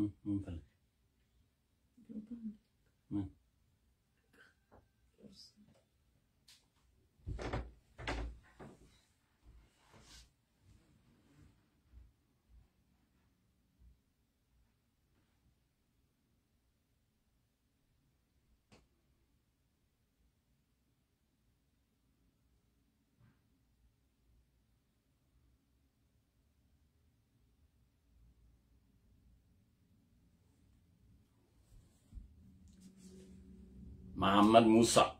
嗯嗯，对。Muhammad Musa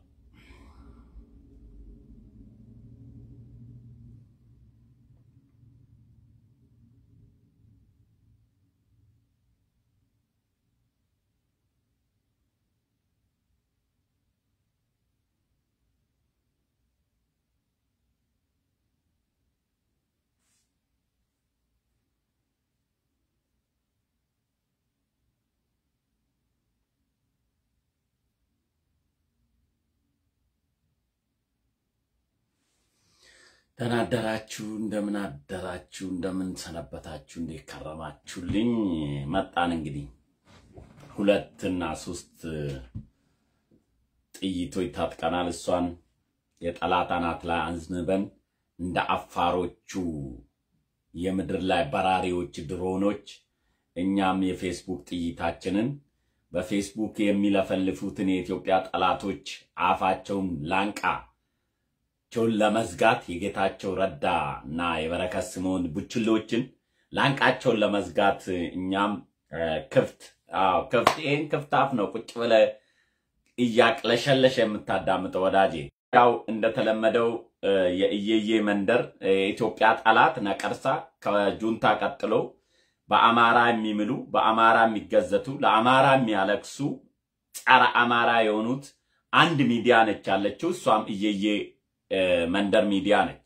ደህና አደራችሁ፣ እንደምን አደራችሁ፣ እንደምን ሰነበታችሁ፣ እንዴት ከረማችሁልኝ? መጣን እንግዲህ ሁለትና ሶስት ጥይቶች ታጥቀናል። እሷን የጠላት አናት ላይ አንዝንበን እንደ አፋሮቹ የምድር ላይ በራሪዎች ድሮኖች እኛም የፌስቡክ ጥይታችንን በፌስቡክ የሚለፈልፉትን የኢትዮጵያ ጠላቶች አፋቸውን ላንቃ ቸውን ለመዝጋት የጌታቸው ረዳ እና የበረከት ስምኦን ቡችሎችን ላንቃቸውን ለመዝጋት እኛም ክፍት ክፍት ይህን ክፍት አፍ ነው ቁጭ ብለ እያቅለሸለሸ የምታዳምጠው ወዳጄ። ያው እንደተለመደው የእየዬ መንደር የኢትዮጵያ ጠላት ነቀርሳ ከጁንታ ቀጥሎ በአማራ የሚምሉ በአማራ የሚገዘቱ ለአማራ የሚያለቅሱ ጸረ አማራ የሆኑት አንድ ሚዲያ ነች ያለችው እሷም እየዬ መንደር ሚዲያ ነች።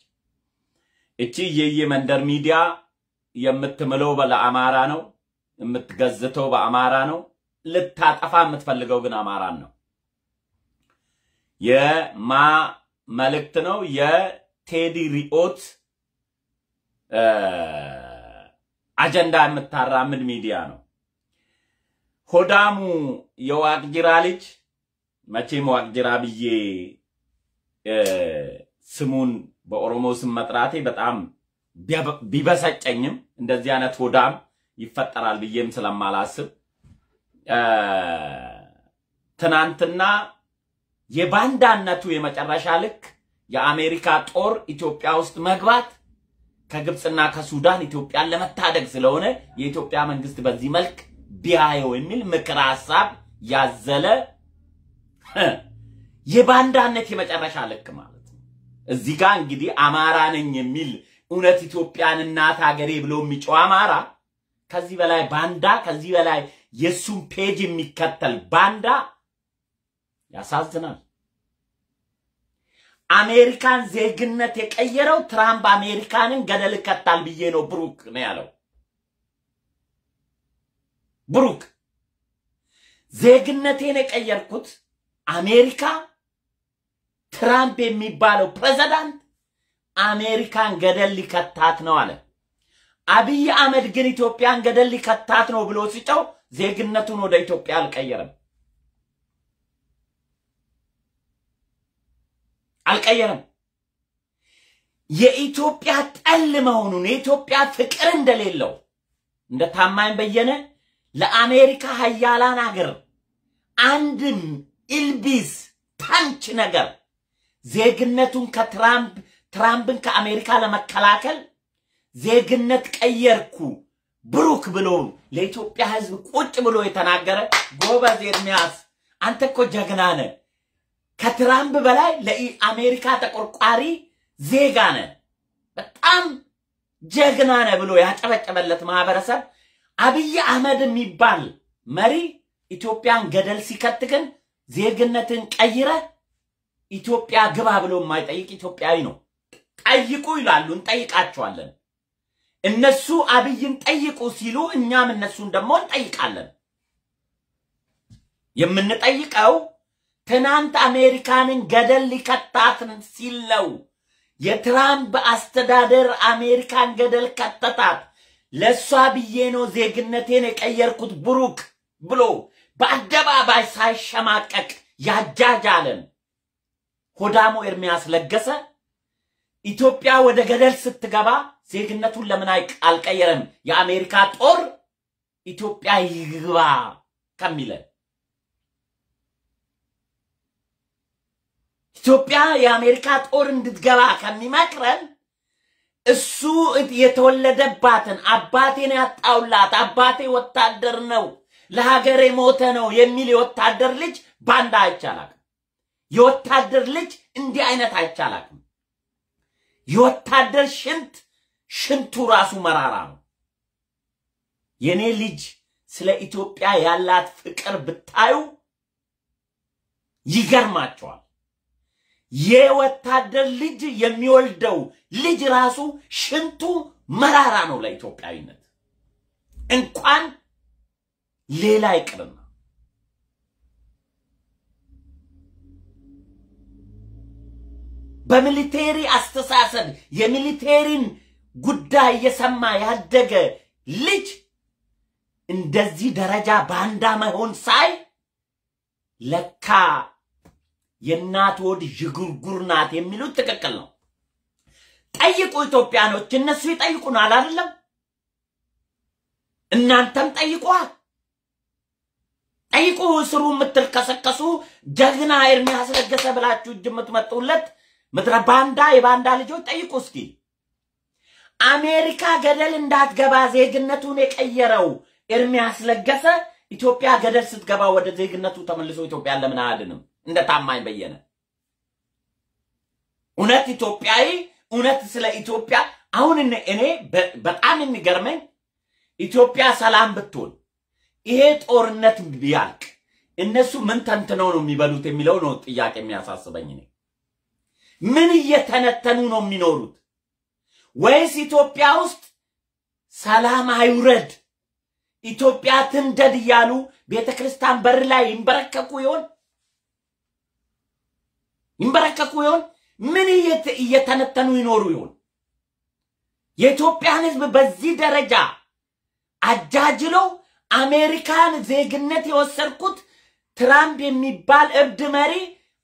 እቺ የየ መንደር ሚዲያ የምትምለው ለአማራ ነው፣ የምትገዝተው በአማራ ነው። ልታጠፋ የምትፈልገው ግን አማራን ነው። የማ መልእክት ነው። የቴዲ ሪኦት አጀንዳ የምታራምድ ሚዲያ ነው። ሆዳሙ የዋቅጅራ ልጅ መቼም ዋቅጅራ ብዬ ስሙን በኦሮሞ ስም መጥራቴ በጣም ቢበሰጨኝም እንደዚህ አይነት ሆዳም ይፈጠራል ብዬም ስለማላስብ ትናንትና የባንዳነቱ የመጨረሻ ልክ የአሜሪካ ጦር ኢትዮጵያ ውስጥ መግባት ከግብፅና ከሱዳን ኢትዮጵያን ለመታደግ ስለሆነ የኢትዮጵያ መንግስት በዚህ መልክ ቢያየው የሚል ምክር ሀሳብ ያዘለ የባንዳነት የመጨረሻ ልክ ማለት ነው። እዚህ ጋር እንግዲህ አማራ ነኝ የሚል እውነት ኢትዮጵያን እናት ሀገሬ ብሎ የሚጮህ አማራ ከዚህ በላይ ባንዳ፣ ከዚህ በላይ የእሱን ፔጅ የሚከተል ባንዳ ያሳዝናል። አሜሪካን ዜግነት የቀየረው ትራምፕ አሜሪካንን ገደል ይከታል ብዬ ነው ብሩክ ነው ያለው። ብሩክ ዜግነቴን የቀየርኩት አሜሪካ ትራምፕ የሚባለው ፕሬዚዳንት አሜሪካን ገደል ሊከታት ነው አለ። አብይ አህመድ ግን ኢትዮጵያን ገደል ሊከታት ነው ብሎ ሲጨው ዜግነቱን ወደ ኢትዮጵያ አልቀየረም አልቀየረም። የኢትዮጵያ ጠል መሆኑን የኢትዮጵያ ፍቅር እንደሌለው እንደ ታማኝ በየነ ለአሜሪካ ሀያላን አገር አንድም ኢልቢስ ፓንች ነገር ዜግነቱን ከትራምፕ ትራምፕን ከአሜሪካ ለመከላከል ዜግነት ቀየርኩ ብሩክ ብሎ ለኢትዮጵያ ሕዝብ ቁጭ ብሎ የተናገረ ጎበዝ ኤርሚያስ፣ አንተ እኮ ጀግና ነ ከትራምፕ በላይ ለአሜሪካ ተቆርቋሪ ዜጋ ነ በጣም ጀግና ነ ብሎ ያጨበጨበለት ማህበረሰብ አብይ አህመድ የሚባል መሪ ኢትዮጵያን ገደል ሲከት ግን ዜግነትን ቀይረህ ኢትዮጵያ ግባ ብሎ የማይጠይቅ ኢትዮጵያዊ ነው። ጠይቁ ይላሉ፣ እንጠይቃቸዋለን። እነሱ አብይን ጠይቁ ሲሉ እኛም እነሱን ደግሞ እንጠይቃለን። የምንጠይቀው ትናንት አሜሪካንን ገደል ሊከታት ሲል ነው። የትራምፕ አስተዳደር አሜሪካን ገደል ከተታት። ለእሷ ብዬ ነው ዜግነቴን የቀየርኩት ብሩክ ብሎ በአደባባይ ሳይሸማቀቅ ያጃጃለን። ሆዳሞ ኤርሚያስ ለገሰ ኢትዮጵያ ወደ ገደል ስትገባ ዜግነቱን ለምን አልቀየረም የአሜሪካ ጦር ኢትዮጵያ ይግባ ከሚለን ኢትዮጵያ የአሜሪካ ጦር እንድትገባ ከሚመክረን እሱ የተወለደባትን አባቴን ያጣውላት አባቴ ወታደር ነው ለሀገሬ ሞተ ነው የሚል የወታደር ልጅ ባንዳ አይቻላል። የወታደር ልጅ እንዲህ አይነት አይቻላቅም። የወታደር ሽንት ሽንቱ ራሱ መራራ ነው። የኔ ልጅ ስለ ኢትዮጵያ ያላት ፍቅር ብታዩ ይገርማቸዋል። የወታደር ልጅ የሚወልደው ልጅ ራሱ ሽንቱ መራራ ነው ለኢትዮጵያዊነት እንኳን ሌላ ይቅርና በሚሊቴሪ አስተሳሰብ የሚሊቴሪን ጉዳይ የሰማ ያደገ ልጅ እንደዚህ ደረጃ ባንዳ መሆን ሳይ ለካ የእናት ወድ ዥጉርጉር ናት የሚሉት ትክክል ነው። ጠይቁ ኢትዮጵያኖች፣ እነሱ ይጠይቁናል አይደለም? እናንተም ጠይቋ ጠይቁ ስሩ የምትልከሰከሱ ጀግና ኤርሚያስ ለገሰ ብላችሁ እጅ የምትመጡለት ምድረ ባንዳ የባንዳ ልጆች ጠይቁ እስኪ። አሜሪካ ገደል እንዳትገባ ዜግነቱን የቀየረው ኤርሚያስ ለገሰ ኢትዮጵያ ገደል ስትገባ ወደ ዜግነቱ ተመልሶ ኢትዮጵያን ለምን አያድንም? እንደ ታማኝ በየነ እውነት ኢትዮጵያዊ እውነት ስለ ኢትዮጵያ አሁን እኔ በጣም የሚገርመኝ ኢትዮጵያ ሰላም ብትሆን ይሄ ጦርነት ቢያልቅ እነሱ ምን ተንትነው ነው የሚበሉት የሚለው ነው ጥያቄ የሚያሳስበኝ እኔ። ምን እየተነተኑ ነው የሚኖሩት? ወይስ ኢትዮጵያ ውስጥ ሰላም አይውረድ ኢትዮጵያ ትንደድ እያሉ ቤተ ክርስቲያን በር ላይ ይንበረከኩ ይሆን? ይንበረከኩ ይሆን? ምን እየተነተኑ ይኖሩ ይሆን? የኢትዮጵያን ሕዝብ በዚህ ደረጃ አጃጅለው አሜሪካን ዜግነት የወሰድኩት ትራምፕ የሚባል እብድ መሪ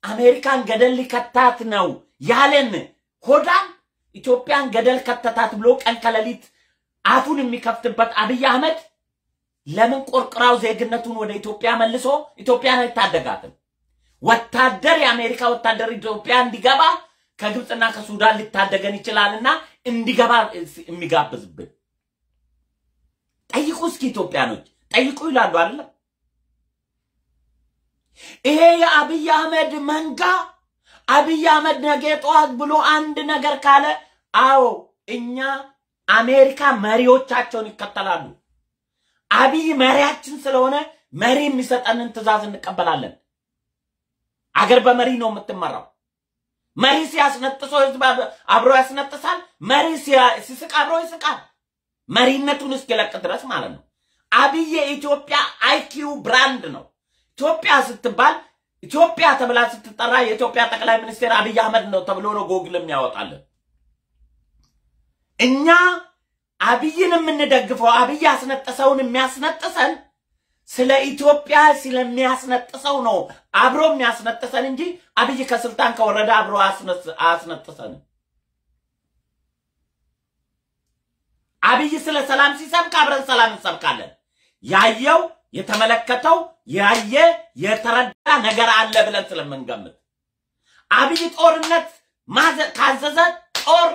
አሜሪካን ገደል ሊከታት ነው ያለን ሆዳም ኢትዮጵያን ገደል ከተታት ብሎ ቀን ከሌሊት አፉን የሚከፍትበት አብይ አህመድ ለምን ቆርቅራው ዜግነቱን ወደ ኢትዮጵያ መልሶ ኢትዮጵያን አይታደጋትም? ወታደር የአሜሪካ ወታደር ኢትዮጵያ እንዲገባ ከግብፅና ከሱዳን ሊታደገን ይችላልና እንዲገባ የሚጋብዝብን ጠይቁ እስኪ ኢትዮጵያኖች ጠይቁ ይላሉ አይደለም። ይሄ የአብይ አህመድ መንጋ አብይ አህመድ ነገ ጠዋት ብሎ አንድ ነገር ካለ፣ አዎ እኛ አሜሪካ መሪዎቻቸውን ይከተላሉ። አብይ መሪያችን ስለሆነ መሪ የሚሰጠንን ትዕዛዝ እንቀበላለን። አገር በመሪ ነው የምትመራው። መሪ ሲያስነጥሰው ህዝብ አብሮ ያስነጥሳል። መሪ ሲስቅ አብሮ ይስቃል። መሪነቱን እስኪለቅ ድረስ ማለት ነው። አብይ የኢትዮጵያ አይኪዩ ብራንድ ነው። ኢትዮጵያ ስትባል ኢትዮጵያ ተብላ ስትጠራ የኢትዮጵያ ጠቅላይ ሚኒስቴር አብይ አህመድ ነው ተብሎ ነው ጎግል የሚያወጣለን። እኛ አብይን የምንደግፈው አብይ ያስነጠሰውን የሚያስነጥሰን ስለ ኢትዮጵያ ስለሚያስነጥሰው ነው አብሮ የሚያስነጥሰን እንጂ አብይ ከስልጣን ከወረደ አብሮ አያስነጥሰን። አብይ ስለ ሰላም ሲሰብክ አብረን ሰላም እንሰብካለን። ያየው የተመለከተው ያየ የተረዳ ነገር አለ ብለን ስለምንገምት አብይ ጦርነት ካዘዘ ጦር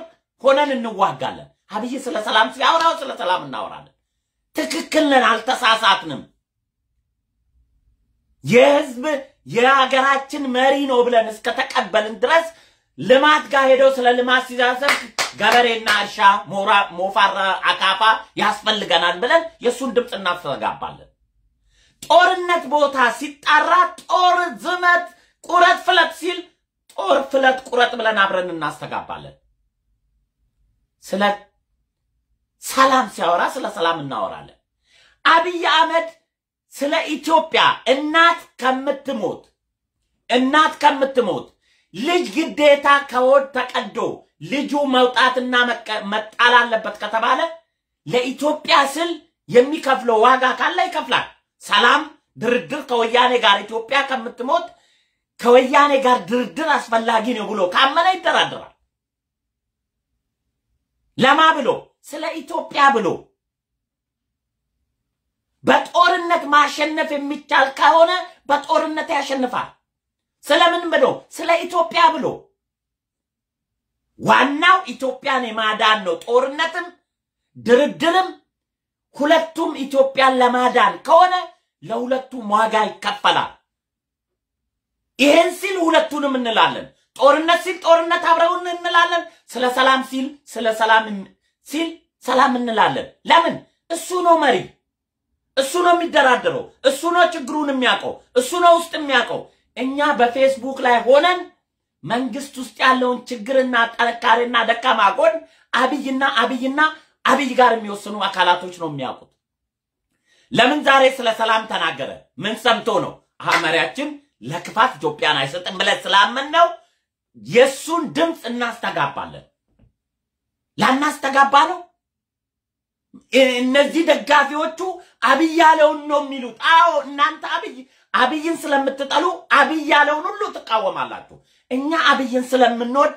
ሆነን እንዋጋለን። አብይ ስለ ሰላም ሲያወራው ስለ ሰላም እናወራለን። ትክክል ነን፣ አልተሳሳትንም። የህዝብ የሀገራችን መሪ ነው ብለን እስከተቀበልን ድረስ ልማት ጋር ሄደው ስለ ልማት ሲዛዘብ ገበሬና እርሻ ሞፋራ፣ አካፋ ያስፈልገናል ብለን የእሱን ድምፅ እናስተጋባለን። ጦርነት ቦታ ሲጣራ ጦር ዝመት፣ ቁረጥ ፍለት ሲል ጦር ፍለት ቁረጥ ብለን አብረን እናስተጋባለን። ስለ ሰላም ሲያወራ ስለ ሰላም እናወራለን። አብይ አህመድ ስለ ኢትዮጵያ እናት ከምትሞት እናት ከምትሞት ልጅ ግዴታ ከወድ ተቀዶ ልጁ መውጣትና መጣል አለበት ከተባለ ለኢትዮጵያ ስል የሚከፍለው ዋጋ ካለ ይከፍላል። ሰላም ድርድር ከወያኔ ጋር ኢትዮጵያ ከምትሞት ከወያኔ ጋር ድርድር አስፈላጊ ነው ብሎ ካመነ ይደራደራል። ለማ ብሎ ስለ ኢትዮጵያ ብሎ በጦርነት ማሸነፍ የሚቻል ከሆነ በጦርነት ያሸንፋል። ስለምን ብሎ ስለ ኢትዮጵያ ብሎ ዋናው ኢትዮጵያን የማዳን ነው። ጦርነትም ድርድርም ሁለቱም ኢትዮጵያን ለማዳን ከሆነ ለሁለቱም ዋጋ ይከፈላል። ይሄን ሲል ሁለቱንም እንላለን። ጦርነት ሲል ጦርነት አብረውን እንላለን። ስለ ሰላም ሲል ስለ ሰላም ሲል ሰላም እንላለን። ለምን? እሱ ነው መሪ፣ እሱ ነው የሚደራደረው፣ እሱ ነው ችግሩን የሚያውቀው፣ እሱ ነው ውስጥ የሚያውቀው። እኛ በፌስቡክ ላይ ሆነን መንግስት ውስጥ ያለውን ችግርና ጥንካሬና ደካማ ጎን አብይና አብይና አብይ ጋር የሚወስኑ አካላቶች ነው የሚያውቁት። ለምን ዛሬ ስለ ሰላም ተናገረ? ምን ሰምቶ ነው? አሃ መሪያችን ለክፋት ኢትዮጵያን አይሰጥም ብለን ስላመን ነው። የእሱን ድምፅ እናስተጋባለን። ላናስተጋባ ነው። እነዚህ ደጋፊዎቹ አብይ ያለውን ነው የሚሉት። አዎ እናንተ አብይ አብይን ስለምትጠሉ አብይ ያለውን ሁሉ ትቃወማላችሁ። እኛ አብይን ስለምንወድ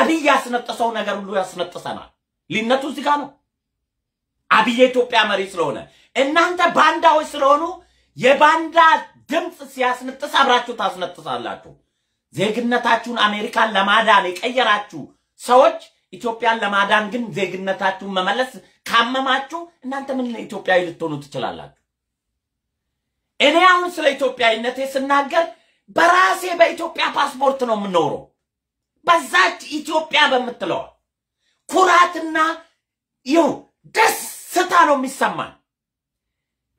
አብይ ያስነጥሰው ነገር ሁሉ ያስነጥሰናል። ልዩነቱ እዚህ ጋር ነው። አብይ የኢትዮጵያ መሪ ስለሆነ እናንተ ባንዳዎች ስለሆኑ የባንዳ ድምፅ ሲያስነጥስ አብራችሁ ታስነጥሳላችሁ። ዜግነታችሁን አሜሪካን ለማዳን የቀየራችሁ ሰዎች ኢትዮጵያን ለማዳን ግን ዜግነታችሁን መመለስ ካመማችሁ እናንተ ምን ኢትዮጵያዊ ልትሆኑ ትችላላችሁ? እኔ አሁን ስለ ኢትዮጵያዊነቴ ስናገር በራሴ በኢትዮጵያ ፓስፖርት ነው የምኖረው። በዛች ኢትዮጵያ በምትለዋ ኩራትና ይሁ ደስ ስታ ነው የሚሰማን።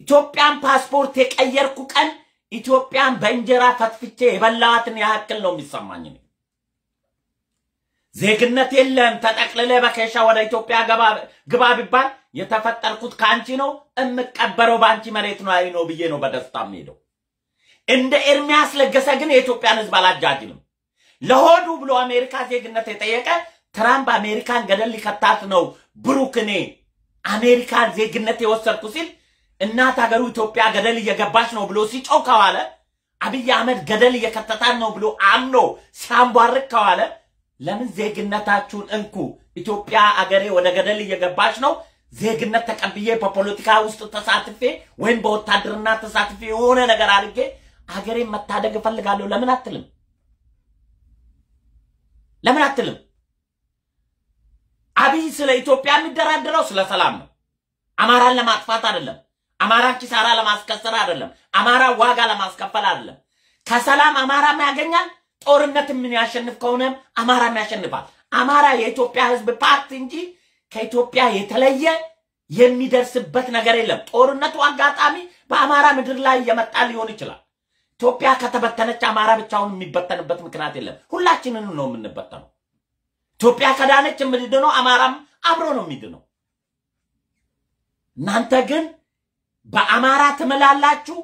ኢትዮጵያን ፓስፖርት የቀየርኩ ቀን ኢትዮጵያን በእንጀራ ፈትፍቼ የበላዋትን ያክል ነው የሚሰማኝ። ዜግነት የለም ተጠቅልለ በኬሻ ወደ ኢትዮጵያ ግባ ቢባል የተፈጠርኩት ከአንቺ ነው የምቀበረው በአንቺ መሬት ነው አይ ብዬ ነው በደስታ የምሄደው። እንደ ኤርሚያስ ለገሰ ግን የኢትዮጵያን ሕዝብ አላጃጅልም። ለሆዱ ብሎ አሜሪካ ዜግነት የጠየቀ ትራምፕ አሜሪካን ገደል ሊከታት ነው ብሩክ እኔ አሜሪካን ዜግነት የወሰድኩ ሲል እናት ሀገሩ ኢትዮጵያ ገደል እየገባች ነው ብሎ ሲጮው ከዋለ አብይ አህመድ ገደል እየከተታን ነው ብሎ አምኖ ሲያንቧርቅ ከዋለ ለምን ዜግነታችሁን እንኩ፣ ኢትዮጵያ አገሬ ወደ ገደል እየገባች ነው፣ ዜግነት ተቀብዬ በፖለቲካ ውስጥ ተሳትፌ ወይም በወታደርና ተሳትፌ የሆነ ነገር አድርጌ አገሬን መታደግ እፈልጋለሁ ለምን አትልም? ለምን አትልም? አብይ ስለ ኢትዮጵያ የሚደራደረው ስለ ሰላም ነው። አማራን ለማጥፋት አይደለም። አማራን ኪሳራ ለማስከሰር አይደለም። አማራ ዋጋ ለማስከፈል አይደለም። ከሰላም አማራ ያገኛል። ጦርነት ምን ያሸንፍ ከሆነ አማራም ያሸንፋል። አማራ የኢትዮጵያ ሕዝብ ፓርቲ እንጂ ከኢትዮጵያ የተለየ የሚደርስበት ነገር የለም። ጦርነቱ አጋጣሚ በአማራ ምድር ላይ የመጣ ሊሆን ይችላል። ኢትዮጵያ ከተበተነች አማራ ብቻውን የሚበተንበት ምክንያት የለም። ሁላችንን ነው የምንበተነው። ኢትዮጵያ ከዳነች የምድድነው አማራም አብሮ ነው የሚድነው። እናንተ ግን በአማራ ትምላላችሁ፣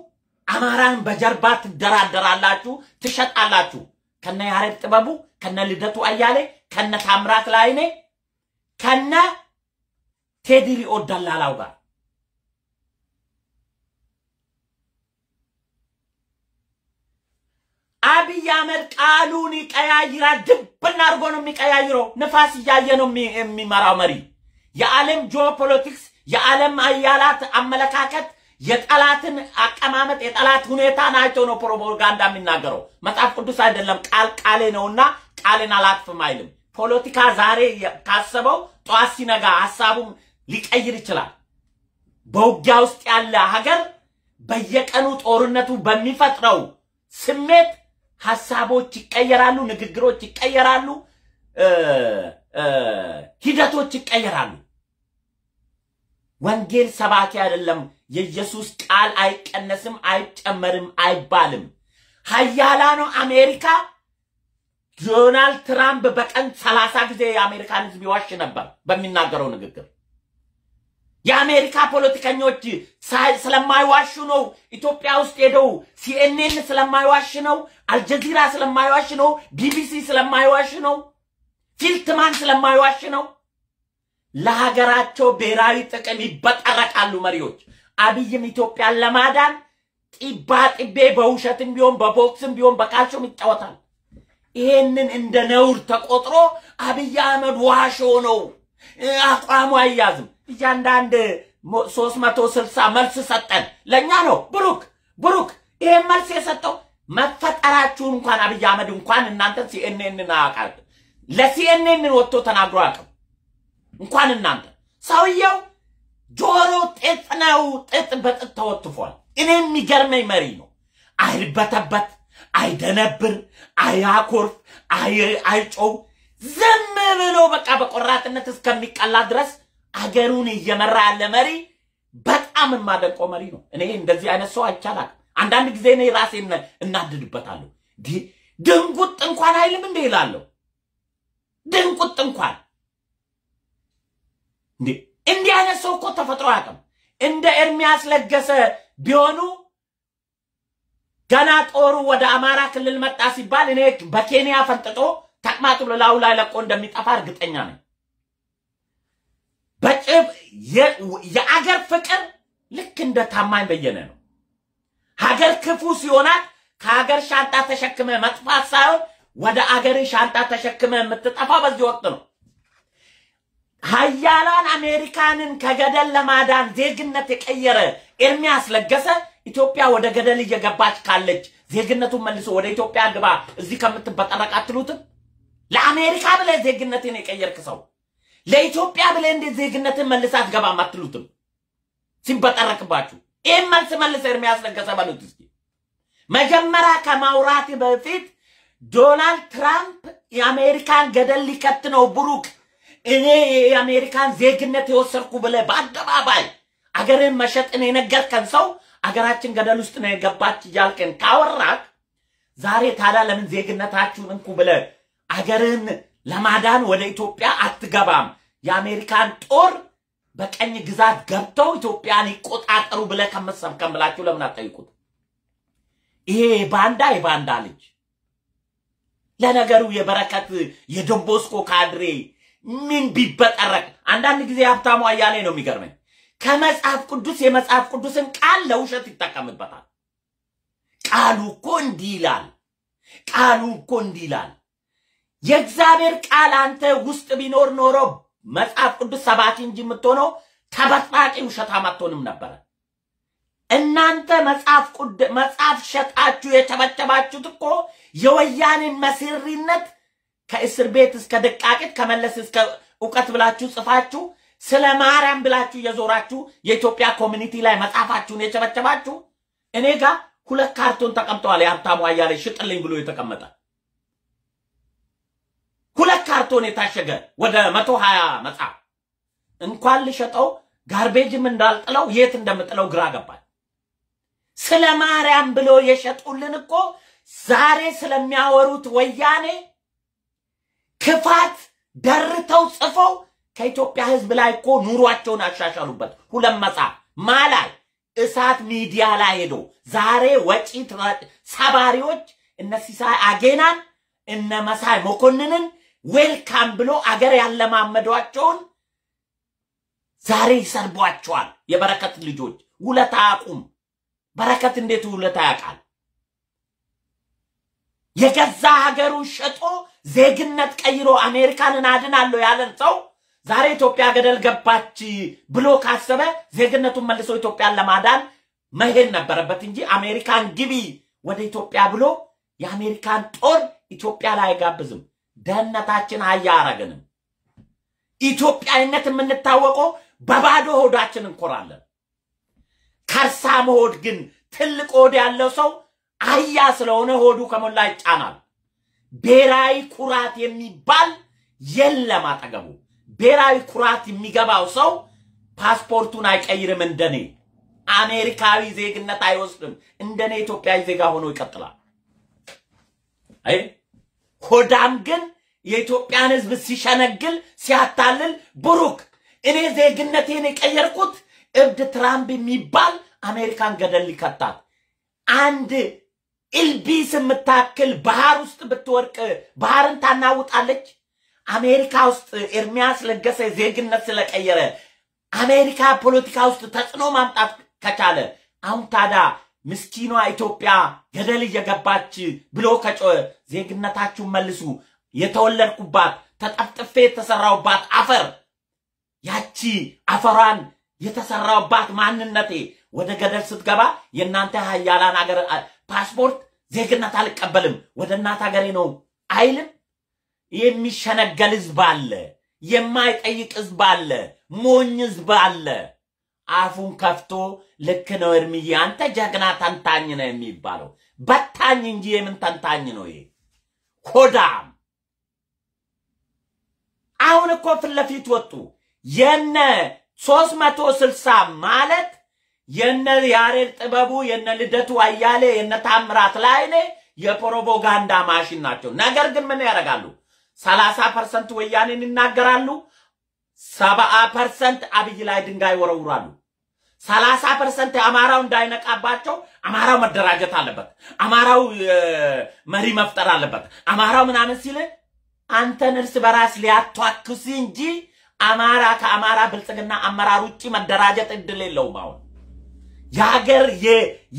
አማራን በጀርባ ትደራደራላችሁ፣ ትሸጣላችሁ። ከነ ያሬድ ጥበቡ፣ ከነ ልደቱ አያሌ፣ ከነ ታምራት ላይኔ፣ ከነ ቴዲ ሊኦ ደላላው ጋር አብይ አህመድ ቃሉን ይቀያይራል። ድብን አድርጎ ነው የሚቀያይረው። ንፋስ እያየ ነው የሚመራው መሪ። የዓለም ጂኦፖለቲክስ፣ የዓለም አያላት አመለካከት፣ የጠላትን አቀማመጥ፣ የጠላት ሁኔታ ናቸው ነው ፕሮፓጋንዳ የሚናገረው። መጽሐፍ ቅዱስ አይደለም። ቃል ቃሌ ነውና ቃልን አላጥፍም አይልም። ፖለቲካ ዛሬ ካሰበው ጠዋት ሲነጋ ሀሳቡም ሊቀይር ይችላል። በውጊያ ውስጥ ያለ ሀገር በየቀኑ ጦርነቱ በሚፈጥረው ስሜት ሀሳቦች ይቀየራሉ፣ ንግግሮች ይቀየራሉ፣ ሂደቶች ይቀየራሉ። ወንጌል ሰባኪ አይደለም። የኢየሱስ ቃል አይቀነስም፣ አይጨመርም፣ አይባልም። ሀያላኑ አሜሪካ ዶናልድ ትራምፕ በቀን ሰላሳ ጊዜ የአሜሪካን ሕዝብ ይዋሽ ነበር በሚናገረው ንግግር። የአሜሪካ ፖለቲከኞች ስለማይዋሹ ነው። ኢትዮጵያ ውስጥ ሄደው ሲኤንኤን ስለማይዋሽ ነው። አልጀዚራ ስለማይዋሽ ነው። ቢቢሲ ስለማይዋሽ ነው። ፊልትማን ስለማይዋሽ ነው። ለሀገራቸው ብሔራዊ ጥቅም ይበጠረቃሉ መሪዎች። አብይም ኢትዮጵያን ለማዳን ጢባ ጢቤ በውሸትም ቢሆን በቦክስም ቢሆን በካልሾም ይጫወታል። ይሄንን እንደ ነውር ተቆጥሮ አብይ አህመድ ዋሾ ነው፣ አቋሙ አያዝም። እያንዳንድ ሶስት መቶ ስልሳ መልስ ሰጠን። ለእኛ ነው ብሩክ ብሩክ ይሄን መልስ የሰጠው መፈጠራችሁን እንኳን አብይ አህመድ እንኳን እናንተ ሲኤንኤንን አያውቃል። ለሲኤንኤንን ወጥቶ ተናግሮ አያውቅም። እንኳን እናንተ ሰውየው ጆሮ ጥጥ ነው፣ ጥጥ በጥጥ ተወትፏል። እኔ የሚገርመኝ መሪ ነው። አይርበተበት፣ አይደነብር፣ አያኮርፍ፣ አይጮው ዝም ብሎ በቃ በቆራጥነት እስከሚቀላ ድረስ አገሩን እየመራ ያለ መሪ በጣም የማደንቀው መሪ ነው። እኔ እንደዚህ አይነት ሰው አይቻላል። አንዳንድ ጊዜ እኔ ራሴን እናድድበታለሁ። ድንቁጥ እንኳን አይልም እንዴ ይላለሁ። ድንቁጥ እንኳን እንዴ! እንዲህ አይነት ሰው እኮ ተፈጥሮ አያውቅም። እንደ ኤርሚያስ ለገሰ ቢሆኑ ገና ጦሩ ወደ አማራ ክልል መጣ ሲባል እኔ በኬንያ ፈንጥጦ ተቅማጥ ላዩ ላይ ለቆ እንደሚጠፋ እርግጠኛ ነኝ። በጭብ የአገር ፍቅር ልክ እንደ ታማኝ በየነ ነው። ሀገር ክፉ ሲሆናት ከሀገር ሻንጣ ተሸክመ መጥፋት ሳይሆን ወደ አገር ሻንጣ ተሸክመ የምትጠፋ በዚህ ወቅት ነው። ሀያላን አሜሪካንን ከገደል ለማዳን ዜግነት የቀየረ ኤርሚያስ ለገሰ ኢትዮጵያ ወደ ገደል እየገባች ካለች ዜግነቱን መልሶ ወደ ኢትዮጵያ ግባ እዚህ ከምትበጠረቅ አትሉትም? ለአሜሪካ ብለህ ዜግነትን የቀየርክ ሰው ለኢትዮጵያ ብለህ እንዴት ዜግነትን መልሰህ አትገባም አትሉትም? ሲበጠረቅባችሁ ይህም መልስ መልሰህ ኤርሚያስ ለገሰ በሉት እስኪ። መጀመሪያ ከማውራት በፊት ዶናልድ ትራምፕ የአሜሪካን ገደል ሊከት ነው ብሩክ እኔ የአሜሪካን ዜግነት የወሰድኩ ብለህ በአደባባይ አገርን መሸጥን የነገርከን ሰው አገራችን ገደል ውስጥ ነው የገባች እያልከን ካወራክ ዛሬ ታዲያ ለምን ዜግነታችሁን እንኩ ብለህ አገርን ለማዳን ወደ ኢትዮጵያ አትገባም፣ የአሜሪካን ጦር በቀኝ ግዛት ገብተው ኢትዮጵያን ይቆጣጠሩ ብለህ ከመሰብከም ብላችሁ ለምን አትጠይቁት? ይሄ የባንዳ የባንዳ ልጅ ለነገሩ የበረከት የደንቦስኮ ካድሬ ምን ቢበጠረቅ አንዳንድ ጊዜ ሀብታሙ አያሌ ነው የሚገርመኝ። ከመጽሐፍ ቅዱስ የመጽሐፍ ቅዱስን ቃል ለውሸት ይጠቀምበታል። ቃሉ እኮ እንዲህ ይላል። ቃሉ እኮ እንዲህ ይላል። የእግዚአብሔር ቃል አንተ ውስጥ ቢኖር ኖሮ መጽሐፍ ቅዱስ ሰባኪ እንጂ የምትሆነው ተበጣቂ ውሸታም አትሆንም ነበረ። እናንተ መጽሐፍ መጽሐፍ ሸጣችሁ የተበተባችሁት እኮ የወያኔን መሲሪነት ከእስር ቤት እስከ ደቃቂት ከመለስ እስከ እውቀት ብላችሁ ጽፋችሁ ስለ ማርያም ብላችሁ የዞራችሁ የኢትዮጵያ ኮሚኒቲ ላይ መጽሐፋችሁን የቸበቸባችሁ እኔ ጋር ሁለት ካርቶን ተቀምጠዋል። የሀብታሙ አያሌ ሽጥልኝ ብሎ የተቀመጠ ሁለት ካርቶን የታሸገ ወደ መቶ ሀያ መጽሐፍ እንኳን ልሸጠው ጋርቤጅም እንዳልጥለው የት እንደምጥለው ግራ ገባል። ስለ ማርያም ብሎ የሸጡልን እኮ ዛሬ ስለሚያወሩት ወያኔ ክፋት ደርተው ጽፈው ከኢትዮጵያ ሕዝብ ላይ እኮ ኑሯቸውን አሻሻሉበት። ሁለት መጽሐፍ ማላይ እሳት ሚዲያ ላይ ሄዶ ዛሬ ወጪ ሰባሪዎች እነ ሲሳይ አጌናን እነ መሳይ መኮንንን ዌልካም ብሎ አገር ያለማመዷቸውን ዛሬ ይሰርቧቸዋል። የበረከት ልጆች ውለታ አቁም በረከት እንዴት ውለታ ያውቃል? የገዛ ሀገሩ ሸጦ ዜግነት ቀይሮ አሜሪካንን አድናለሁ ያለን ሰው ዛሬ ኢትዮጵያ ገደል ገባች ብሎ ካሰበ ዜግነቱን መልሶ ኢትዮጵያን ለማዳን መሄድ ነበረበት እንጂ አሜሪካን ግቢ ወደ ኢትዮጵያ ብሎ የአሜሪካን ጦር ኢትዮጵያ ላይ አይጋብዝም። ደህንነታችን አያ ኢትዮጵያዊነት የምንታወቀው በባዶ ሆዳችን እንኮራለን። ከርሳም ሆድ ግን ትልቅ ሆድ ያለው ሰው አያ ስለሆነ ሆዱ ከሞላ ይጫናል። ብሔራዊ ኩራት የሚባል የለም አጠገቡ። ብሔራዊ ኩራት የሚገባው ሰው ፓስፖርቱን አይቀይርም። እንደኔ አሜሪካዊ ዜግነት አይወስድም። እንደኔ ኢትዮጵያዊ ዜጋ ሆኖ ይቀጥላል። አይ ሆዳም ግን የኢትዮጵያን ህዝብ ሲሸነግል ሲያታልል፣ ብሩክ እኔ ዜግነቴን የቀየርኩት እብድ ትራምፕ የሚባል አሜሪካን ገደል ይከታል። አንድ ኢልቢስ የምታክል ባህር ውስጥ ብትወድቅ ባህርን ታናውጣለች። አሜሪካ ውስጥ ኤርሚያስ ለገሰ ዜግነት ስለቀየረ አሜሪካ ፖለቲካ ውስጥ ተጽዕኖ ማምጣት ከቻለ አሁን ታዲያ ምስኪኗ ኢትዮጵያ ገደል እየገባች ብሎ ከጮ ዜግነታችሁን መልሱ የተወለድኩባት ተጠፍጥፌ የተሰራውባት አፈር ያቺ አፈሯን የተሰራውባት ማንነቴ ወደ ገደል ስትገባ የእናንተ ሀያላን ሀገር ፓስፖርት ዜግነት አልቀበልም ወደ እናት ሀገሬ ነው አይልም። የሚሸነገል ህዝብ አለ፣ የማይጠይቅ ህዝብ አለ፣ ሞኝ ህዝብ አለ። አፉን ከፍቶ ልክ ነው እርምዬ፣ አንተ ጀግና ተንታኝ ነው የሚባለው። በታኝ እንጂ የምን ተንታኝ ነው ይሄ ሆዳም አሁን እኮ ፊት ለፊት ወጡ። የነ 360 ማለት የነ ያሬድ ጥበቡ፣ የነ ልደቱ አያሌ፣ የነ ታምራት ላይኔ የፕሮፓጋንዳ ማሽን ናቸው። ነገር ግን ምን ያደርጋሉ? 30 ፐርሰንት ወያኔን ይናገራሉ። 70 ፐርሰንት አብይ ላይ ድንጋይ ወረውራሉ 30 ፐርሰንት አማራው እንዳይነቃባቸው አማራው መደራጀት አለበት፣ አማራው መሪ መፍጠር አለበት፣ አማራው ምናምን ሲል አንተን እርስ በራስ ሊያቷክስ እንጂ አማራ ከአማራ ብልጽግና አመራር ውጭ መደራጀት እድል የለውም። አሁን የሀገር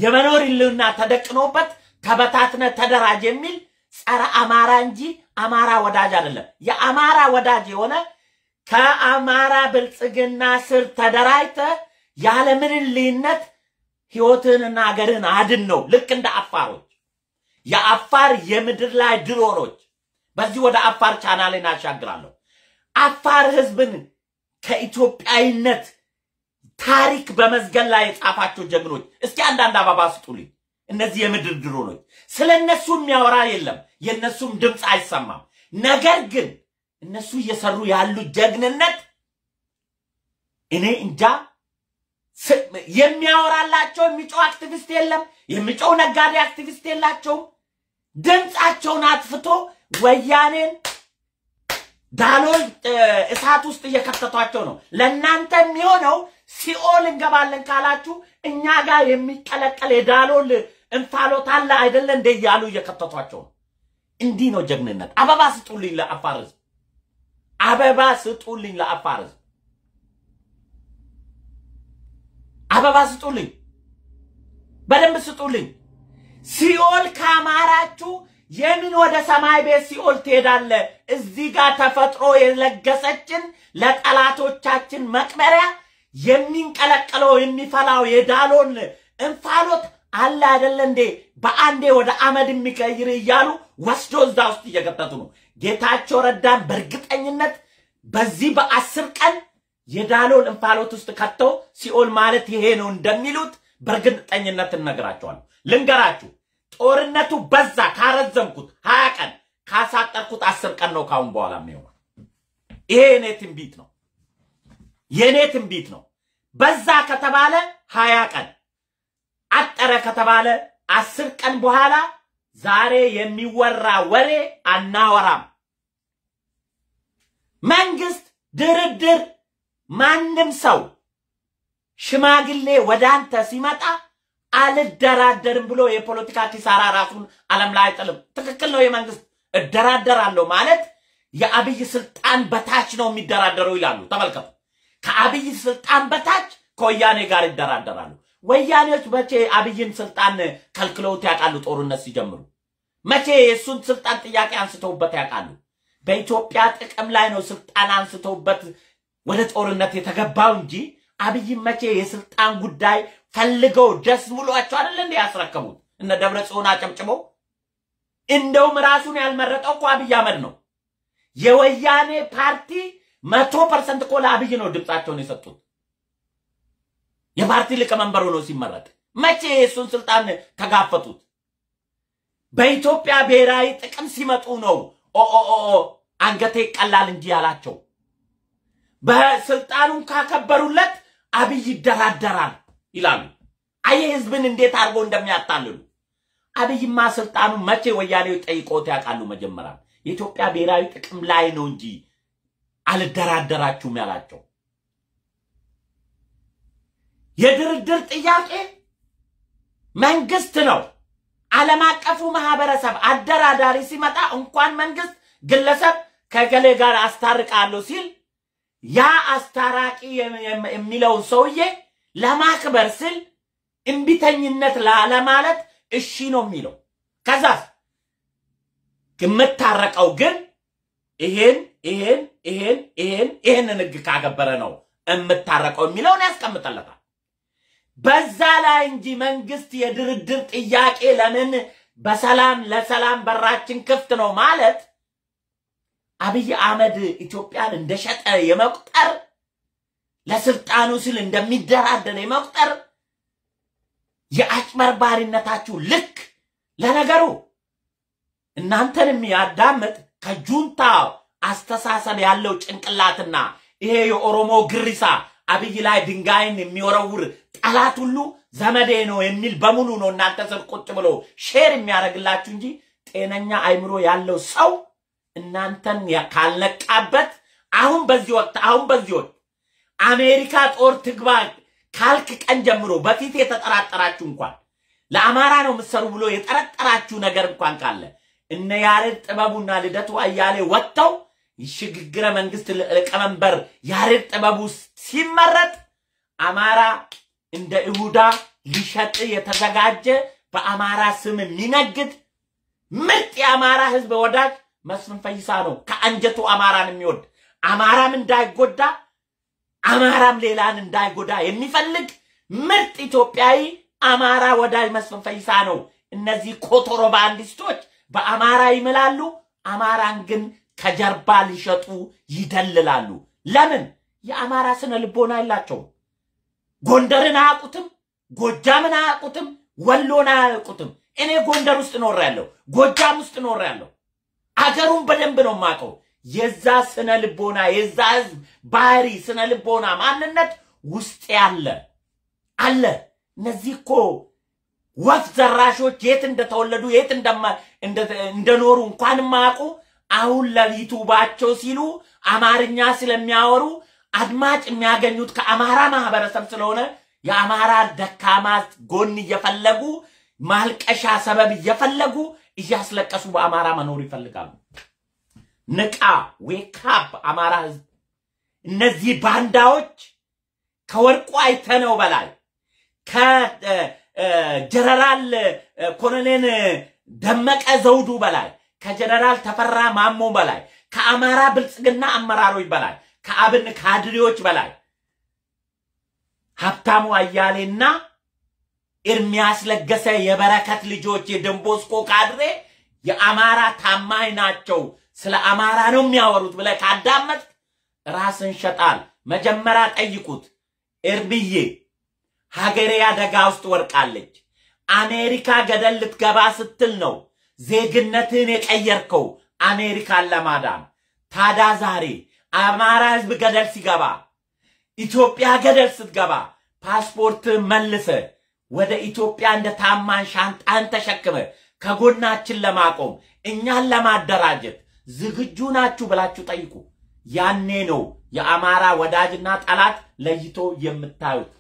የመኖር ህልውና ተደቅኖበት ተበታትነ ተደራጅ የሚል ጸረ አማራ እንጂ አማራ ወዳጅ አይደለም። የአማራ ወዳጅ የሆነ ከአማራ ብልጽግና ስር ተደራጅተ ያለምን ልዩነት ህይወትህንና ሀገርህን አድን ነው። ልክ እንደ አፋሮች የአፋር የምድር ላይ ድሮሮች በዚህ ወደ አፋር ቻናሌን አሻግራለሁ። አፋር ህዝብን ከኢትዮጵያዊነት ታሪክ በመዝገን ላይ የጻፋቸው ጀግኖች እስኪ አንዳንድ አበባ ስጡልኝ። እነዚህ የምድር ድሮኖች ስለ እነሱ የሚያወራ የለም፣ የእነሱም ድምፅ አይሰማም። ነገር ግን እነሱ እየሰሩ ያሉ ጀግንነት እኔ እንጃ። የሚያወራላቸው የሚጮው አክቲቪስት የለም፣ የሚጮው ነጋዴ አክቲቪስት የላቸውም። ድምፃቸውን አጥፍቶ ወያኔን ዳሎል እሳት ውስጥ እየከተቷቸው ነው። ለእናንተ የሚሆነው ሲኦል እንገባለን ካላችሁ እኛ ጋር የሚቀለቀል የዳሎል እንፋሎት አለ አይደለ እንደ እያሉ እየከተቷቸው ነው። እንዲህ ነው ጀግንነት። አበባ ስጡልኝ ለአፋር ህዝብ፣ አበባ ስጡልኝ ለአፋር ህዝብ፣ አበባ ስጡልኝ፣ በደንብ ስጡልኝ። ሲኦል ካማራችሁ የምን ወደ ሰማይ ቤት ሲኦል ትሄዳለ? እዚህ ጋር ተፈጥሮ የለገሰችን ለጠላቶቻችን መቅበሪያ የሚንቀለቀለው የሚፈላው የዳሎን እንፋሎት አለ አይደለ እንዴ? በአንዴ ወደ አመድ የሚቀይር እያሉ ወስዶ እዛ ውስጥ እየገጠቱ ነው። ጌታቸው ረዳን በእርግጠኝነት በዚህ በአስር ቀን የዳሎን እንፋሎት ውስጥ ከተው ሲኦል ማለት ይሄ ነው እንደሚሉት በእርግጠኝነት እነግራቸዋለሁ። ልንገራችሁ ጦርነቱ በዛ ካረዘምኩት ሀያ ቀን ካሳጠርኩት አስር ቀን ነው ካሁን በኋላ የሚሆነው። ይሄ የኔ ትንቢት ነው፣ የእኔ ትንቢት ነው። በዛ ከተባለ ሀያ ቀን አጠረ ከተባለ አስር ቀን በኋላ ዛሬ የሚወራ ወሬ አናወራም። መንግስት ድርድር፣ ማንም ሰው ሽማግሌ ወደ አንተ ሲመጣ አልደራደርም ብሎ የፖለቲካ ኪሳራ ራሱን ዓለም ላይ አይጥልም። ትክክል ነው። የመንግስት እደራደራለሁ ማለት የአብይ ስልጣን በታች ነው የሚደራደረው ይላሉ። ተመልከቱ። ከአብይ ስልጣን በታች ከወያኔ ጋር ይደራደራሉ። ወያኔዎች መቼ አብይን ስልጣን ከልክለውት ያውቃሉ? ጦርነት ሲጀምሩ መቼ የእሱን ስልጣን ጥያቄ አንስተውበት ያውቃሉ? በኢትዮጵያ ጥቅም ላይ ነው ስልጣን አንስተውበት ወደ ጦርነት የተገባው እንጂ አብይን መቼ የስልጣን ጉዳይ ፈልገው ደስ ብሏቸው አይደል እንዴ ያስረከቡት? እነ ደብረ ጽዮን አጨብጭበው። እንደውም ራሱን ያልመረጠው እኮ አብይ አህመድ ነው። የወያኔ ፓርቲ መቶ ፐርሰንት እኮ ለአብይ ነው ድምፃቸውን የሰጡት። የፓርቲ ሊቀመንበሩ ነው ሲመረጥ። መቼ የእሱን ስልጣን ተጋፈጡት? በኢትዮጵያ ብሔራዊ ጥቅም ሲመጡ ነው ኦኦኦ አንገቴ ይቀላል እንጂ ያላቸው። በስልጣኑን ካከበሩለት አብይ ይደራደራል። ይላሉ። አየህ ህዝብን እንዴት አድርጎ እንደሚያታልሉ። አብይማ ስልጣኑ መቼ ወያኔዎች ጠይቆት ያውቃሉ? መጀመሪያ የኢትዮጵያ ብሔራዊ ጥቅም ላይ ነው እንጂ አልደራደራችሁም ያላቸው የድርድር ጥያቄ መንግስት ነው። ዓለም አቀፉ ማህበረሰብ አደራዳሪ ሲመጣ እንኳን መንግስት ግለሰብ ከገሌ ጋር አስታርቃለሁ ሲል ያ አስታራቂ የሚለውን ሰውዬ ለማክበር ስል እምቢተኝነት ላለማለት እሺ ነው የሚለው። ከዛ የምታረቀው ግን ይሄን ይሄን ይሄን ይሄን ይሄንን ህግ ካገበረ ነው የምታረቀው የሚለውን ያስቀምጠለታል። በዛ ላይ እንጂ መንግስት የድርድር ጥያቄ ለምን በሰላም ለሰላም በራችን ክፍት ነው ማለት አብይ አህመድ ኢትዮጵያን እንደሸጠ የመቁጠር ለስልጣኑ ስል እንደሚደራደር የመቁጠር የአጭበርባሪነታችሁ ልክ ለነገሩ እናንተን የሚያዳምጥ ከጁንታ አስተሳሰብ ያለው ጭንቅላትና ይሄ የኦሮሞ ግሪሳ አብይ ላይ ድንጋይን የሚወረውር ጠላት ሁሉ ዘመዴ ነው የሚል በሙሉ ነው እናንተ ስር ቁጭ ብሎ ሼር የሚያደርግላችሁ እንጂ ጤነኛ አይምሮ ያለው ሰው እናንተን ካልነቃበት አሁን በዚህ ወቅት አሁን በዚህ ወቅት አሜሪካ ጦር ትግባ ካልክ ቀን ጀምሮ በፊት የተጠራጠራችሁ እንኳን ለአማራ ነው የምትሰሩ ብሎ የጠረጠራችሁ ነገር እንኳን ካለ እነ ያሬድ ጥበቡና ልደቱ አያሌ ወጥተው ሽግግረ መንግስት ሊቀመንበር ያሬድ ጥበቡ ሲመረጥ አማራ እንደ ይሁዳ ሊሸጥ የተዘጋጀ በአማራ ስም የሚነግድ ምርጥ የአማራ ህዝብ ወዳጅ መስፍን ፈይሳ ነው። ከአንጀቱ አማራን የሚወድ አማራም እንዳይጎዳ አማራም ሌላን እንዳይጎዳ የሚፈልግ ምርጥ ኢትዮጵያዊ አማራ ወዳጅ መስፍን ፈይሳ ነው። እነዚህ ኮቶሮ ባንዲስቶች በአማራ ይምላሉ፣ አማራን ግን ከጀርባ ሊሸጡ ይደልላሉ። ለምን? የአማራ ስነ ልቦና የላቸውም። ጎንደርን አያውቁትም፣ ጎጃምን አያውቁትም፣ ወሎን አያውቁትም። እኔ ጎንደር ውስጥ ኖሬያለሁ፣ ጎጃም ውስጥ ኖሬያለሁ። አገሩን በደንብ ነው የማውቀው። የዛ ስነ ልቦና የዛ ህዝብ ባህሪ፣ ስነ ልቦና፣ ማንነት ውስጥ ያለ አለ። እነዚህ እኮ ወፍ ዘራሾች የት እንደተወለዱ የት እንደኖሩ እንኳን ማያውቁ አሁን ለዩቱባቸው ሲሉ አማርኛ ስለሚያወሩ አድማጭ የሚያገኙት ከአማራ ማህበረሰብ ስለሆነ የአማራ ደካማ ጎን እየፈለጉ ማልቀሻ ሰበብ እየፈለጉ እያስለቀሱ በአማራ መኖር ይፈልጋሉ። ንቃ፣ ዌካፕ አማራ ህዝብ። እነዚህ ባንዳዎች ከወርቁ አይተነው በላይ ከጀነራል ኮሎኔል ደመቀ ዘውዱ በላይ ከጀነራል ተፈራ ማሞ በላይ ከአማራ ብልጽግና አመራሮች በላይ ከአብን ካድሬዎች በላይ ሀብታሙ አያሌና ኤርሚያስ ለገሰ የበረከት ልጆች የደንቦስኮ ካድሬ የአማራ ታማኝ ናቸው። ስለ አማራ ነው የሚያወሩት ብለህ ካዳመጥ ራስን ሸጣል። መጀመሪያ ጠይቁት። እርብዬ ሀገሬ አደጋ ውስጥ ወርቃለች። አሜሪካ ገደል ልትገባ ስትል ነው ዜግነትን የቀየርከው አሜሪካን ለማዳን። ታዳ ዛሬ አማራ ህዝብ ገደል ሲገባ፣ ኢትዮጵያ ገደል ስትገባ ፓስፖርት መልሰ ወደ ኢትዮጵያ እንደ ታማኝ ሻንጣን ተሸክመ ከጎናችን ለማቆም እኛን ለማደራጀት ዝግጁ ናችሁ ብላችሁ ጠይቁ። ያኔ ነው የአማራ ወዳጅና ጠላት ለይቶ የምታዩት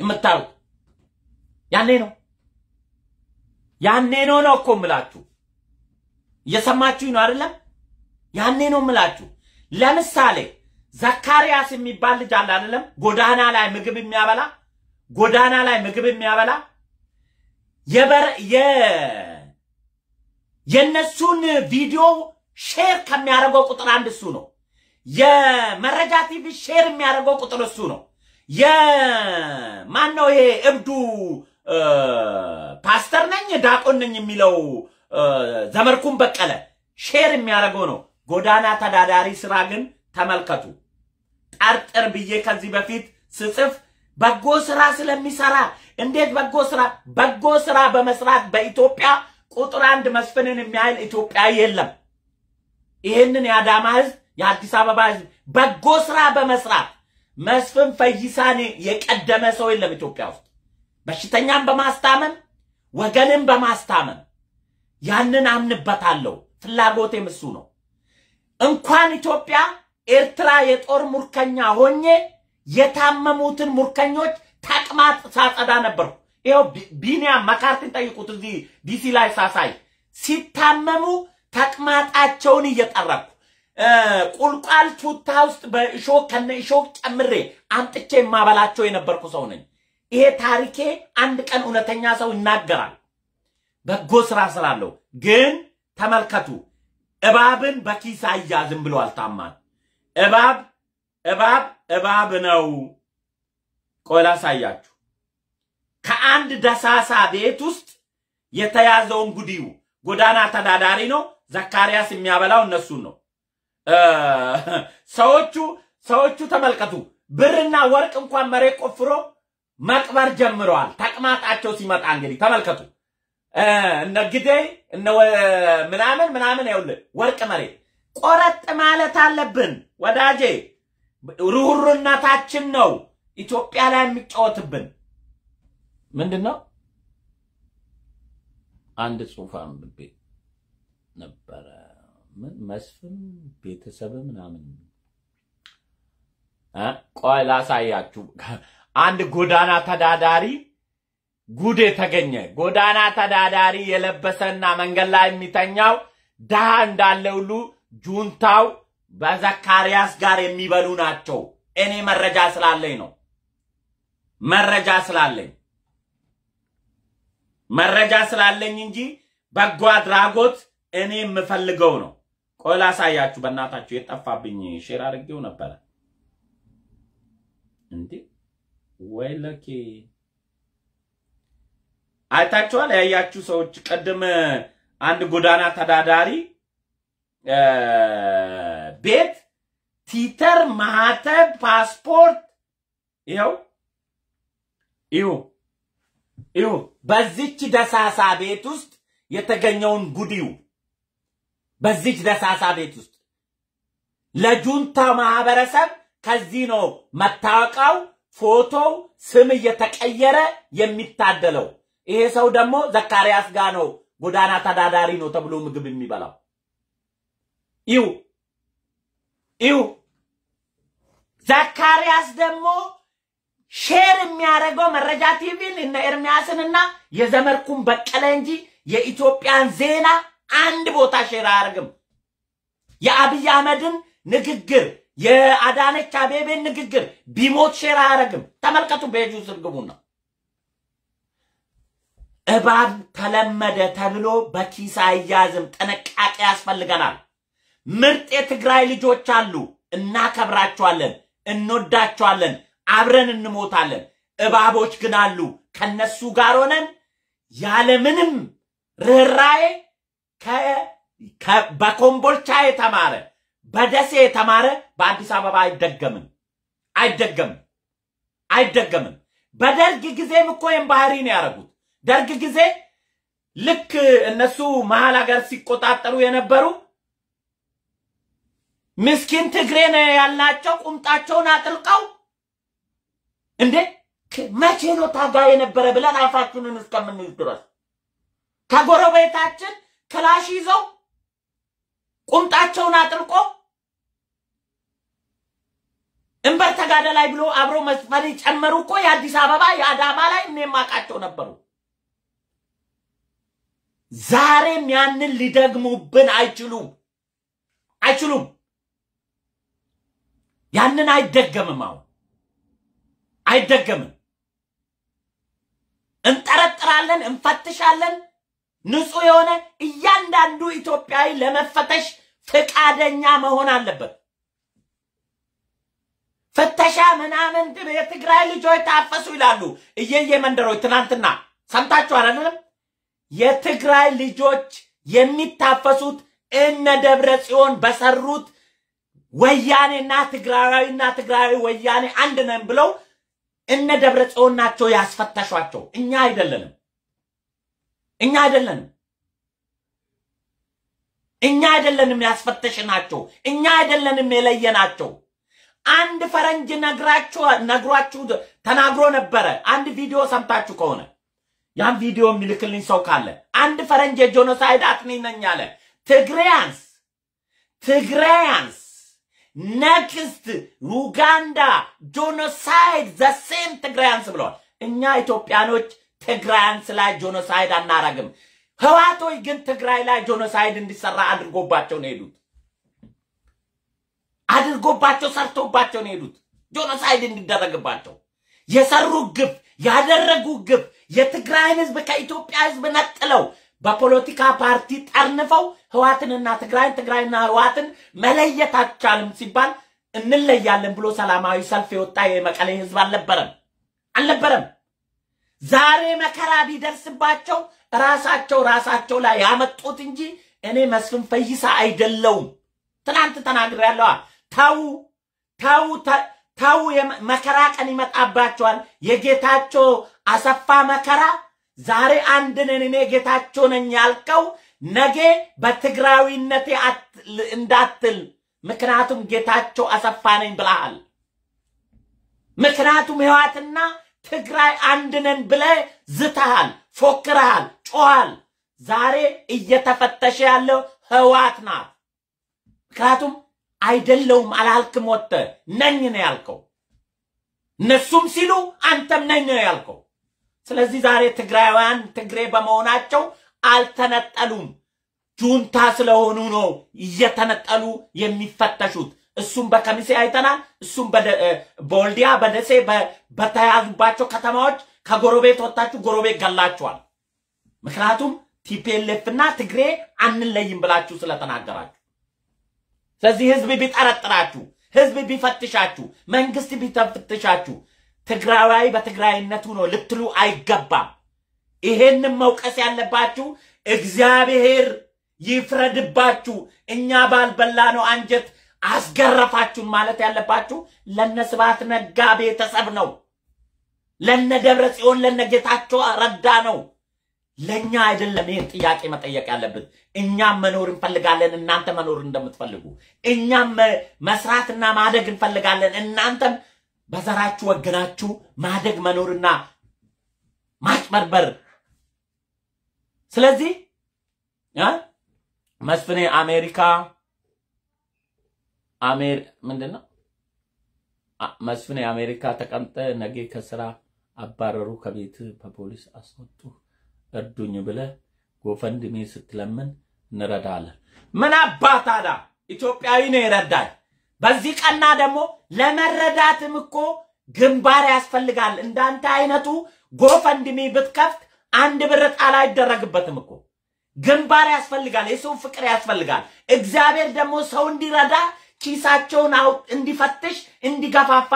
የምታዩት ያኔ ነው ያኔ ነው ነው እኮ ምላችሁ እየሰማችሁኝ ነው አይደለም? ያኔ ነው ምላችሁ። ለምሳሌ ዘካሪያስ የሚባል ልጅ አለ አይደለም? ጎዳና ላይ ምግብ የሚያበላ ጎዳና ላይ ምግብ የሚያበላ የበረ የእነሱን ቪዲዮ ሼር ከሚያደርገው ቁጥር አንድ እሱ ነው። የመረጃ ቲቪ ሼር የሚያደርገው ቁጥር እሱ ነው። የማን ነው ይሄ እብዱ ፓስተር ነኝ ዳቆን ነኝ የሚለው ዘመርኩን በቀለ ሼር የሚያደርገው ነው። ጎዳና ተዳዳሪ ስራ ግን ተመልከቱ። ጠርጥር ብዬ ከዚህ በፊት ስጽፍ በጎ ስራ ስለሚሰራ እንዴት በጎ ስራ በጎ ስራ በመስራት በኢትዮጵያ ቁጥር አንድ መስፍንን የሚያህል ኢትዮጵያ የለም። ይህንን የአዳማ ህዝብ የአዲስ አበባ ህዝብ በጎ ስራ በመስራት መስፍን ፈይሳን የቀደመ ሰው የለም ኢትዮጵያ ውስጥ በሽተኛም በማስታመም ወገንም በማስታመም ያንን አምንበታለሁ። ፍላጎቴ ምሱ ነው። እንኳን ኢትዮጵያ ኤርትራ የጦር ሙርከኛ ሆኜ የታመሙትን ሙርከኞች ተቅማጥ ሳጸዳ ነበርኩ። ይኸው ቢኒያም መካርትን ጠይቁት። እዚህ ዲሲ ላይ ሳሳይ ሲታመሙ ተቅማጣቸውን እየጠረኩ ቁልቋል ቱታ ውስጥ በእሾህ ከነ እሾህ ጨምሬ አምጥቼ የማበላቸው የነበርኩ ሰው ነኝ። ይሄ ታሪኬ አንድ ቀን እውነተኛ ሰው ይናገራል። በጎ ስራ ስላለው ግን ተመልከቱ፣ እባብን በኪስ አያዝም ብሏል ታማን። እባብ እባብ እባብ ነው። ቆይ ላሳያችሁ። ከአንድ ደሳሳ ቤት ውስጥ የተያዘውን ጉዲዩ ጎዳና ተዳዳሪ ነው። ዘካርያስ የሚያበላው እነሱን ነው። ሰዎቹ ሰዎቹ ተመልከቱ፣ ብርና ወርቅ እንኳን መሬት ቆፍሮ መቅበር ጀምረዋል። ተቅማጣቸው ሲመጣ እንግዲህ ተመልከቱ፣ እነ ግዴ እነ ምናምን ምናምን ይኸውልህ ወርቅ መሬት ቆረጥ ማለት አለብን ወዳጄ። ሩህሩነታችን ነው ኢትዮጵያ ላይ የሚጫወትብን። ምንድን ነው አንድ ጽሑፍ አንብቤ ነበረ። ምን መስፍን ቤተሰብ ምናምን ቆይ ላሳያችሁ። አንድ ጎዳና ተዳዳሪ ጉድ የተገኘ ጎዳና ተዳዳሪ የለበሰና መንገድ ላይ የሚተኛው ድሃ እንዳለ ሁሉ ጁንታው በዘካርያስ ጋር የሚበሉ ናቸው። እኔ መረጃ ስላለኝ ነው፣ መረጃ ስላለኝ መረጃ ስላለኝ እንጂ በጎ አድራጎት እኔ የምፈልገው ነው። ቆይ ላሳያችሁ፣ በእናታችሁ የጠፋብኝ ሼር አድርጌው ነበረ እንዴ ወይ ለኪ አይታችኋል። ያያችሁ ሰዎች ቅድም አንድ ጎዳና ተዳዳሪ ቤት ቲተር፣ ማህተብ፣ ፓስፖርት ይኸው ይሁ ይሁ በዚች ደሳሳ ቤት ውስጥ የተገኘውን ጉዲው በዚች ደሳሳ ቤት ውስጥ ለጁንታ ማህበረሰብ ከዚህ ነው መታወቃው ፎቶው፣ ስም እየተቀየረ የሚታደለው። ይሄ ሰው ደግሞ ዘካርያስ ጋ ነው ጎዳና ተዳዳሪ ነው ተብሎ ምግብ የሚበላው። ይሁ ይሁ ዘካርያስ ደግሞ ሼር የሚያደርገው መረጃ ቲቪን እነ ኤርሚያስንና የዘመርኩን በቀለ እንጂ የኢትዮጵያን ዜና አንድ ቦታ ሼር አያደርግም። የአብይ አህመድን ንግግር የአዳነች አቤቤን ንግግር ቢሞት ሼር አያደርግም። ተመልከቱ፣ በጁ ስርግቡ ነው። እባብ ተለመደ ተብሎ በኪስ አያዝም። ጥንቃቄ ያስፈልገናል። ምርጥ የትግራይ ልጆች አሉ። እናከብራቸዋለን፣ እንወዳቸዋለን። አብረን እንሞታለን። እባቦች ግን አሉ። ከነሱ ጋር ሆነን ያለምንም ርኅራዬ በኮምቦልቻ የተማረ በደሴ የተማረ በአዲስ አበባ አይደገምም አይደገምም አይደገምም። በደርግ ጊዜም እኮ ይህም ባህሪ ነው ያደረጉት። ደርግ ጊዜ ልክ እነሱ መሀል ሀገር ሲቆጣጠሩ የነበሩ ምስኪን ትግሬ ነው ያልናቸው ቁምጣቸውን አጥልቀው እንዴ መቼ ነው ታጋ የነበረ ብለን አፋችንን እስከምንይዝ ድረስ ከጎረቤታችን ክላሽ ይዘው ቁምጣቸውን አጥልቆ እንበር ተጋደ ላይ ብሎ አብሮ መስፈሪ ጨመሩ እኮ የአዲስ አበባ የአዳማ ላይ እኔ የማውቃቸው ነበሩ። ዛሬም ያንን ሊደግሙብን አይችሉም አይችሉም። ያንን አይደገምም አሁን አይደገምም። እንጠረጥራለን፣ እንፈትሻለን። ንጹህ የሆነ እያንዳንዱ ኢትዮጵያዊ ለመፈተሽ ፈቃደኛ መሆን አለበት። ፍተሻ ምናምን የትግራይ ልጆች ታፈሱ ይላሉ። እየየ መንደሮች ትናንትና ሰምታችኋል አይደለም? የትግራይ ልጆች የሚታፈሱት እነ ደብረ ጽዮን በሰሩት ወያኔና ትግራዊና ትግራዊ ወያኔ አንድ ነን ብለው እነ ደብረ ጽዮን ናቸው ያስፈተሿቸው፣ እኛ አይደለንም። እኛ አይደለንም። እኛ አይደለንም ያስፈተሽናቸው፣ እኛ አይደለንም የለየናቸው። አንድ ፈረንጅ ነግራችሁ ነግሯችሁ ተናግሮ ነበረ። አንድ ቪዲዮ ሰምታችሁ ከሆነ ያን ቪዲዮ የሚልክልኝ ሰው ካለ አንድ ፈረንጅ የጆኖሳይድ አጥኒ ነኝ አለ። ትግሬያንስ ትግሬያንስ ነክስት ኡጋንዳ ጆኖሳይድ ዘሴም ትግራያንስ ብለዋል። እኛ ኢትዮጵያኖች ትግራያንስ ላይ ጆኖሳይድ አናረግም። ህዋቶች ግን ትግራይ ላይ ጆኖሳይድ እንዲሰራ አድርጎባቸው ነው ሄዱት። አድርጎባቸው ሰርቶባቸው ነው ሄዱት። ጆኖሳይድ እንዲደረግባቸው የሰሩ ግፍ ያደረጉ ግፍ የትግራይን ህዝብ ከኢትዮጵያ ህዝብ ነጥለው በፖለቲካ ፓርቲ ጠርንፈው ህዋትንና ትግራይን ትግራይና ህዋትን መለየት አቻልም ሲባል እንለያለን ብሎ ሰላማዊ ሰልፍ የወጣ የመቀሌ ህዝብ አልነበረም አልነበረም። ዛሬ መከራ ቢደርስባቸው ራሳቸው ራሳቸው ላይ ያመጡት እንጂ እኔ መስፍን ፈይሳ አይደለውም። ትናንት ያለዋ ተው ተው ተው፣ መከራ ቀን ይመጣባቸዋል። የጌታቸው አሰፋ መከራ ዛሬ አንድ ነን እኔ ጌታቸው ነኝ ያልከው ነገ በትግራዊነቴ እንዳትል። ምክንያቱም ጌታቸው አሰፋ ነኝ ብለሃል። ምክንያቱም ህዋትና ትግራይ አንድ ነን ብለህ ዝተሃል፣ ፎክረሃል፣ ጮሃል። ዛሬ እየተፈተሸ ያለው ህዋት ናት። ምክንያቱም አይደለውም አላልክም፣ ወጥተህ ነኝ ነው ያልከው። እነሱም ሲሉ አንተም ነኝ ነው ያልከው። ስለዚህ ዛሬ ትግራይውያን ትግሬ በመሆናቸው አልተነጠሉም። ጁንታ ስለሆኑ ነው እየተነጠሉ የሚፈተሹት። እሱም በከሚሴ አይተናል። እሱም በወልዲያ፣ በደሴ በተያዙባቸው ከተማዎች ከጎረቤት ወጥታችሁ ጎረቤት ገላችኋል። ምክንያቱም ቲፒኤልኤፍ እና ትግሬ አንለይም ብላችሁ ስለተናገራችሁ። ስለዚህ ህዝብ ቢጠረጥራችሁ፣ ህዝብ ቢፈትሻችሁ፣ መንግስት ቢፈትሻችሁ ትግራዋይ በትግራይነቱ ነው ልትሉ አይገባም። ይሄንም መውቀስ ያለባችሁ እግዚአብሔር ይፍረድባችሁ፣ እኛ ባልበላ ነው አንጀት አስገረፋችሁን ማለት ያለባችሁ ለነ ስብሐት ነጋ ቤተሰብ ነው። ለነ ደብረ ጽዮን ለነ ጌታቸው ረዳ ነው። ለእኛ አይደለም ይህን ጥያቄ መጠየቅ ያለብን። እኛም መኖር እንፈልጋለን፣ እናንተ መኖር እንደምትፈልጉ። እኛም መስራትና ማደግ እንፈልጋለን፣ እናንተም በዘራችሁ ወገናችሁ ማደግ መኖርና ማጭበርበር። ስለዚህ መስፍኔ አሜሪካ አሜር ምንድን ነው መስፍኔ አሜሪካ ተቀምጠ ነገ ከስራ አባረሩ፣ ከቤት በፖሊስ አስወጡ፣ እርዱኝ ብለ ጎፈንድሜ ስትለምን እንረዳለን። ምን አባታዳ ኢትዮጵያዊ ነው ይረዳል? በዚህ ቀና ደግሞ ለመረዳትም እኮ ግንባር ያስፈልጋል። እንዳንተ አይነቱ ጎፈንድሚ ብትከፍት አንድ ብር ጣል አይደረግበትም እኮ ግንባር ያስፈልጋል። የሰው ፍቅር ያስፈልጋል። እግዚአብሔር ደግሞ ሰው እንዲረዳ ኪሳቸውን እንዲፈትሽ እንዲገፋፋ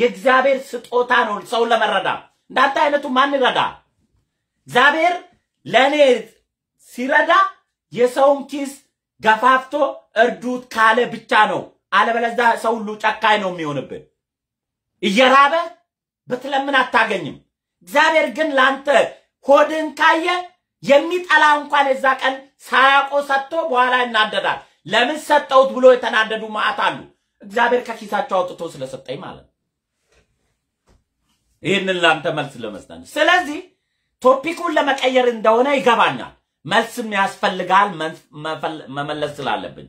የእግዚአብሔር ስጦታ ነው። ሰው ለመረዳ እንዳንተ አይነቱ ማን ይረዳ? እግዚአብሔር ለእኔ ሲረዳ የሰውን ኪስ ገፋፍቶ እርዱት ካለ ብቻ ነው አለበለዛ ሰው ሁሉ ጨካኝ ነው የሚሆንብን። እየራበ ብትለምን አታገኝም። እግዚአብሔር ግን ለአንተ ሆድን ካየ የሚጠላ እንኳን የዛ ቀን ሳያቆ ሰጥቶ በኋላ ይናደዳል። ለምን ሰጠውት ብሎ የተናደዱ ማዕት አሉ። እግዚአብሔር ከኪሳቸው አውጥቶ ስለሰጠኝ ማለት ነው። ይህንን ለአንተ መልስ ለመስጠን ስለዚህ ቶፒኩን ለመቀየር እንደሆነ ይገባኛል። መልስም ያስፈልጋል መመለስ ስላለብን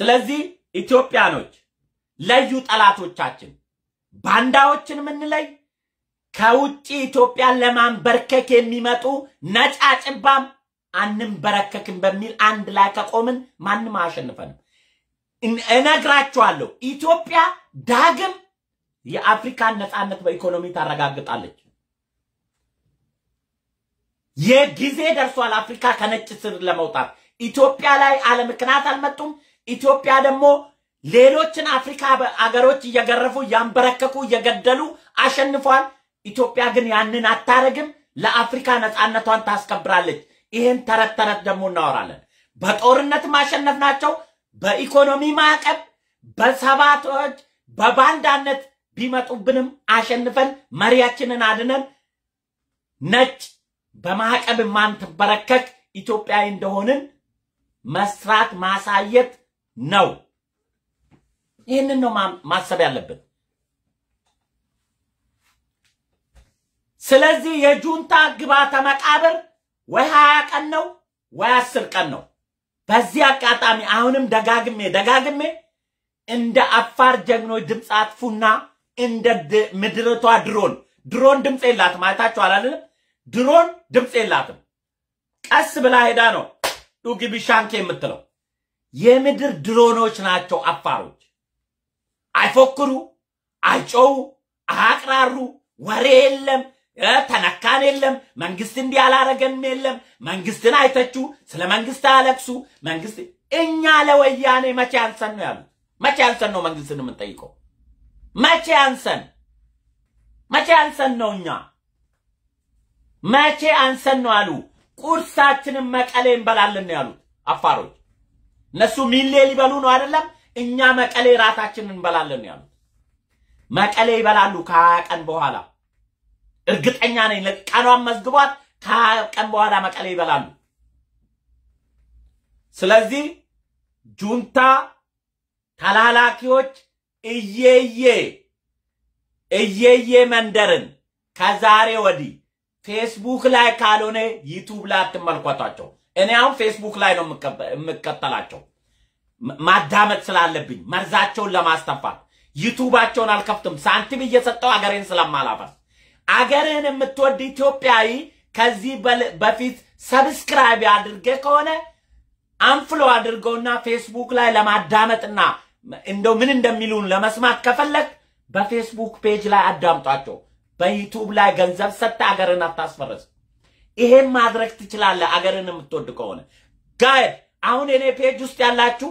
ስለዚህ ኢትዮጵያኖች ለዩ ጠላቶቻችን ባንዳዎችን ምንለይ ከውጭ ኢትዮጵያን ለማንበርከክ የሚመጡ ነጫጭባም አንንበረከክም በሚል አንድ ላይ ከቆምን ማንም አያሸንፈንም። እነግራችኋለሁ፣ ኢትዮጵያ ዳግም የአፍሪካን ነፃነት በኢኮኖሚ ታረጋግጣለች። የጊዜ ደርሷል። አፍሪካ ከነጭ ስር ለመውጣት ኢትዮጵያ ላይ አለ አልመጡም። ኢትዮጵያ ደግሞ ሌሎችን አፍሪካ አገሮች እየገረፉ እያንበረከኩ እየገደሉ አሸንፏል። ኢትዮጵያ ግን ያንን አታረግም። ለአፍሪካ ነፃነቷን ታስከብራለች። ይህን ተረት ተረት ደግሞ እናወራለን። በጦርነት ማሸነፍ ናቸው። በኢኮኖሚ ማዕቀብ፣ በሰባቶች፣ በባንዳነት ቢመጡብንም አሸንፈን መሪያችንን አድነን ነጭ በማዕቀብ ማንትበረከክ ኢትዮጵያዊ እንደሆንን መስራት ማሳየት ነው። ይህንን ነው ማሰብ ያለብን። ስለዚህ የጁንታ ግባተ መቃብር ወይ ሀያ ቀን ነው ወይ አስር ቀን ነው። በዚህ አጋጣሚ አሁንም ደጋግሜ ደጋግሜ እንደ አፋር ጀግኖች ድምፅ አጥፉና እንደ ምድርቷ ድሮን ድሮን ድምፅ የላትም። አይታችሁ አላልንም? ድሮን ድምፅ የላትም። ቀስ ብላ ሄዳ ነው ዱግቢ ሻንኬ የምትለው። የምድር ድሮኖች ናቸው አፋሮች። አይፎክሩ፣ አይጮው፣ አያቅራሩ፣ ወሬ የለም፣ ተነካን የለም፣ መንግስት እንዲህ የለም፣ መንግስትን አይተቹ፣ ስለ መንግስት አያለቅሱ። መንግስት እኛ ለወያኔ መቼ አንሰን ነው ያሉት። መቼ አንሰን ነው መንግስትን የምንጠይቀው? መቼ አንሰን መቼ አንሰን ነው እኛ መቼ አንሰን ነው አሉ። ቁርሳችንን መቀሌ እንበላለን ነው ያሉት አፋሮች። እነሱ ሚሌ ሊበሉ ነው አይደለም። እኛ መቀሌ ራታችንን እንበላለን ያሉት መቀሌ ይበላሉ ከሀያ ቀን በኋላ እርግጠኛ ነኝ። ቀኗን መዝግቧት ከሀያ ቀን በኋላ መቀሌ ይበላሉ። ስለዚህ ጁንታ ተላላኪዎች እየዬ እየዬ መንደርን ከዛሬ ወዲህ ፌስቡክ ላይ ካልሆነ ዩቱብ ላይ አትመልከቷቸው። እኔ አሁን ፌስቡክ ላይ ነው የምቀጠላቸው ማዳመጥ ስላለብኝ መርዛቸውን ለማስተፋት ዩቱባቸውን አልከፍትም። ሳንቲም እየሰጠው አገሬን ስለማላፈርስ አገርህን የምትወድ ኢትዮጵያዊ ከዚህ በፊት ሰብስክራይብ አድርገ ከሆነ አንፍሎ አድርገውና ፌስቡክ ላይ ለማዳመጥና እንደው ምን እንደሚሉን ለመስማት ከፈለግ በፌስቡክ ፔጅ ላይ አዳምጧቸው። በዩቱብ ላይ ገንዘብ ሰጥተህ አገርን አታስፈርስ። ይሄን ማድረግ ትችላለህ፣ አገርን የምትወድ ከሆነ ጋይ። አሁን እኔ ፔጅ ውስጥ ያላችሁ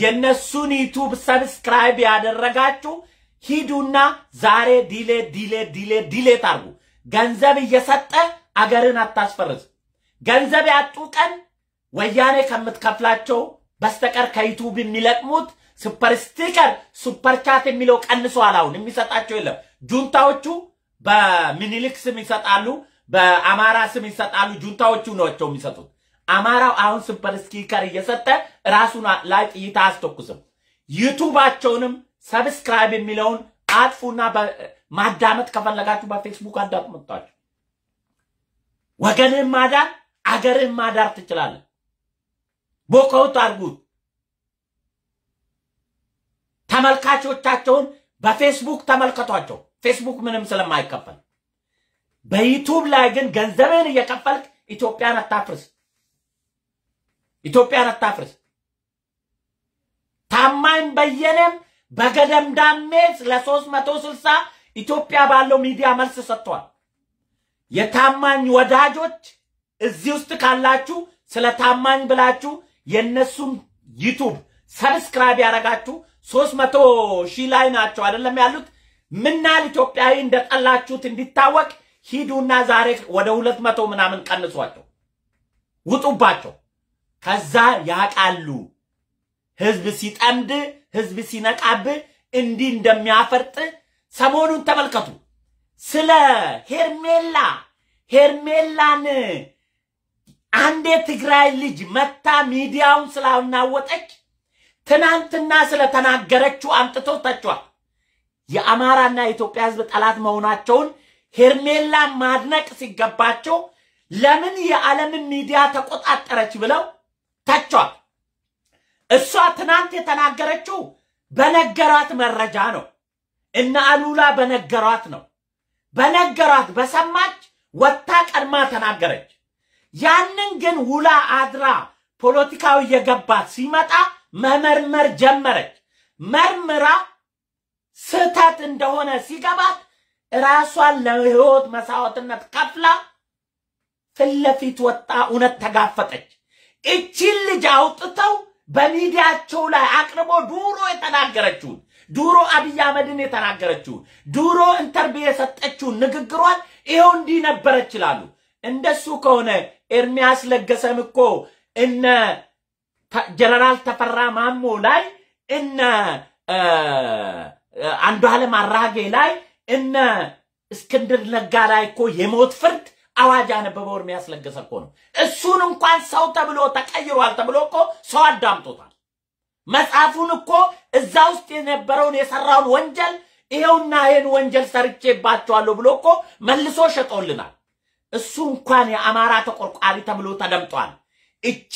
የነሱን ዩቱብ ሰብስክራይብ ያደረጋችሁ ሂዱና ዛሬ ዲሌ ዲሌ ዲሌ ዲሌት አርጉ። ገንዘብ እየሰጠ አገርን አታስፈርስ። ገንዘብ ያጡ ቀን ወያኔ ከምትከፍላቸው በስተቀር ከዩቱብ የሚለቅሙት ሱፐር ስቲከር፣ ሱፐርቻት የሚለው ቀንሶ አላሁን የሚሰጣቸው የለም። ጁንታዎቹ በሚኒሊክስም ይሰጣሉ። በአማራ ስም ይሰጣሉ። ጁንታዎቹ ናቸው የሚሰጡት። አማራው አሁን ስምፐር ስቲከር እየሰጠ ራሱን ጥይታ አስተኩስም። ዩቱባቸውንም ሰብስክራይብ የሚለውን አጥፉና ማዳመጥ ከፈለጋችሁ በፌስቡክ አዳምጣችሁ ወገንህን ማዳር አገርህን ማዳር ትችላለህ። ቦከውት አድርጉት። ተመልካቾቻቸውን በፌስቡክ ተመልከቷቸው። ፌስቡክ ምንም ስለማይከፈል በዩቱብ ላይ ግን ገንዘብህን እየከፈልክ ኢትዮጵያን አታፍርስ፣ ኢትዮጵያን አታፍርስ። ታማኝ በየነም በገደም ዳሜ ለሶስት መቶ ስልሳ ኢትዮጵያ ባለው ሚዲያ መልስ ሰጥቷል። የታማኝ ወዳጆች እዚህ ውስጥ ካላችሁ ስለ ታማኝ ብላችሁ የእነሱን ዩቱብ ሰብስክራይብ ያደረጋችሁ ሶስት መቶ ሺህ ላይ ናቸው አይደለም ያሉት ምናል ኢትዮጵያዊ እንደጠላችሁት እንዲታወቅ ሂዱና ዛሬ ወደ ሁለት መቶ ምናምን ቀንሷቸው፣ ውጡባቸው። ከዛ ያቃሉ። ህዝብ ሲጠምድ፣ ህዝብ ሲነቃብ እንዲህ እንደሚያፈርጥ ሰሞኑን ተመልከቱ። ስለ ሄርሜላ ሄርሜላን አንዴ ትግራይ ልጅ መታ ሚዲያውን ስላናወጠች ትናንትና ስለተናገረችው አምጥቶ ተቸዋል። የአማራና የኢትዮጵያ ህዝብ ጠላት መሆናቸውን ሄርሜላ ማድነቅ ሲገባቸው ለምን የዓለምን ሚዲያ ተቆጣጠረች ብለው ተቿል። እሷ ትናንት የተናገረችው በነገሯት መረጃ ነው። እና አሉላ በነገሯት ነው። በነገሯት በሰማች ወታ ቀድማ ተናገረች። ያንን ግን ውላ አድራ ፖለቲካው እየገባት ሲመጣ መመርመር ጀመረች። መርምራ ስህተት እንደሆነ ሲገባት ራሷን ለህይወት መስዋዕትነት ከፍላ ፊት ለፊት ወጣ፣ እውነት ተጋፈጠች። እቺን ልጅ አውጥተው በሚዲያቸው ላይ አቅርቦ ዱሮ የተናገረችውን ዱሮ አብይ አህመድን የተናገረችውን ዱሮ ኢንተርቪው የሰጠችውን ንግግሯን ይኸው እንዲህ ነበረች ይላሉ። እንደሱ ከሆነ ኤርሚያስ ለገሰም እኮ እነ ጀነራል ተፈራ ማሞ ላይ እነ አንዱ አለም አራጌ ላይ እነ እስክንድር ነጋ ላይ እኮ የሞት ፍርድ አዋጅ አነበበ። ኤርምያስ ለገሰ እኮ ነው። እሱን እንኳን ሰው ተብሎ ተቀይሯል ተብሎ እኮ ሰው አዳምጦታል። መጽሐፉን እኮ እዛ ውስጥ የነበረውን የሰራውን ወንጀል ይሄውና ይሄን ወንጀል ሰርቼባቸዋለሁ ብሎ እኮ መልሶ ሸጦልናል። እሱ እንኳን የአማራ ተቆርቋሪ ተብሎ ተደምጧል። እቺ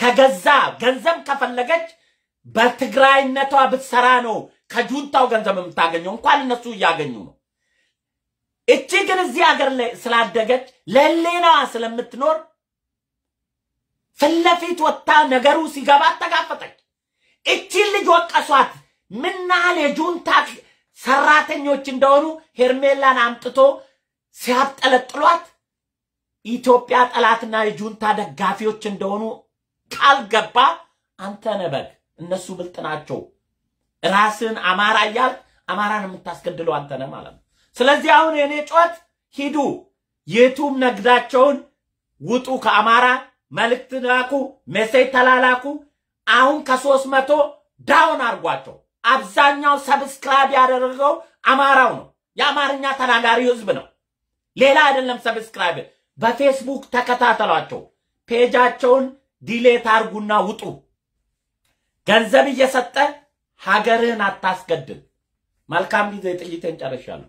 ከገዛ ገንዘብ ከፈለገች በትግራይነቷ ብትሰራ ነው ከጁንታው ገንዘብ የምታገኘው እንኳን እነሱ እያገኙ ነው። እቺ ግን እዚህ ሀገር ላይ ስላደገች ለሌናዋ ስለምትኖር ፊትለፊት ወጥታ ነገሩ ሲገባት ተጋፈጠች። እቺን ልጅ ወቀሷት። ምናህል የጁንታ ሰራተኞች እንደሆኑ ሄርሜላን አምጥቶ ሲያብጠለጥሏት ኢትዮጵያ ጠላትና የጁንታ ደጋፊዎች እንደሆኑ ቃል ገባ አንተ ነበግ እነሱ ብልጥ ናቸው። ራስን አማራ እያል አማራን የምታስገድለው አንተ ነህ ማለት ነው። ስለዚህ አሁን የኔ ጩኸት ሂዱ፣ የቱም ነግዳቸውን ውጡ፣ ከአማራ መልእክት ላኩ፣ ሜሴጅ ተላላኩ። አሁን ከሶስት መቶ ዳውን አድርጓቸው። አብዛኛው ሰብስክራይብ ያደረገው አማራው ነው፣ የአማርኛ ተናጋሪ ህዝብ ነው። ሌላ አይደለም። ሰብስክራይብ በፌስቡክ ተከታተሏቸው። ፔጃቸውን ዲሌት አርጉና ውጡ። ገንዘብ እየሰጠ ሀገርህን አታስገድል። መልካም ጊዜ ጥይቴን ጨርሻለሁ።